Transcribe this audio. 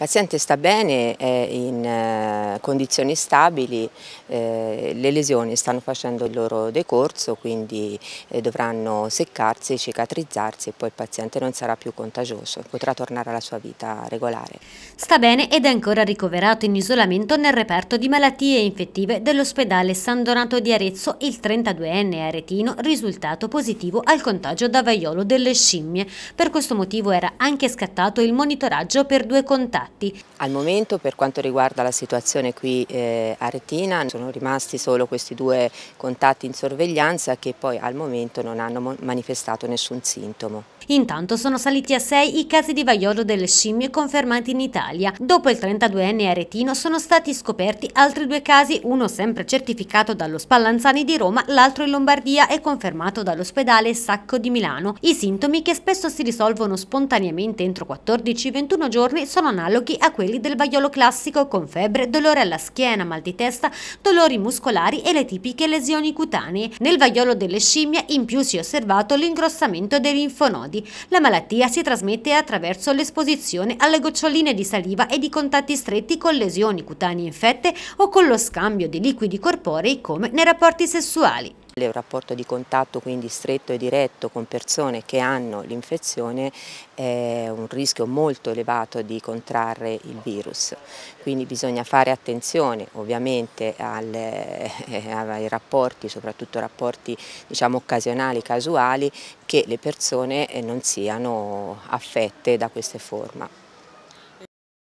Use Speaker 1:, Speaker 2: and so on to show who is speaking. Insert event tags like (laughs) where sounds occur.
Speaker 1: Il paziente sta bene, è in eh, condizioni stabili, eh, le lesioni stanno facendo il loro decorso, quindi eh, dovranno seccarsi, cicatrizzarsi e poi il paziente non sarà più contagioso, potrà tornare alla sua vita regolare.
Speaker 2: Sta bene ed è ancora ricoverato in isolamento nel reperto di malattie infettive dell'ospedale San Donato di Arezzo il 32enne aretino risultato positivo al contagio da vaiolo delle scimmie. Per questo motivo era anche scattato il monitoraggio per due contatti fatti.
Speaker 1: Al momento per quanto riguarda la situazione qui eh, a Retina sono rimasti solo questi due contatti in sorveglianza che poi al momento non hanno manifestato nessun sintomo.
Speaker 2: Intanto sono saliti a 6 i casi di vaiolo delle scimmie confermati in Italia. Dopo il 32enne aretino sono stati scoperti altri due casi, uno sempre certificato dallo Spallanzani di Roma, l'altro in Lombardia e confermato dall'ospedale Sacco di Milano. I sintomi che spesso si risolvono spontaneamente entro 14-21 giorni sono analoghi analoghi a quelli del vaiolo classico con febbre, dolore alla schiena, mal di testa, dolori muscolari e le tipiche lesioni cutanee. Nel vaiolo delle scimmie in più si è osservato l'ingrossamento dei linfonodi. La malattia si trasmette attraverso l'esposizione alle goccioline di saliva e di contatti stretti con lesioni cutanee infette o con lo scambio di liquidi corporei come nei rapporti sessuali
Speaker 1: un rapporto di contatto quindi stretto e diretto con persone che hanno l'infezione è un rischio molto elevato di contrarre il virus. Quindi bisogna fare attenzione ovviamente al, eh, (laughs) ai rapporti, soprattutto rapporti diciamo, occasionali, casuali, che le persone eh, non siano affette da queste forme.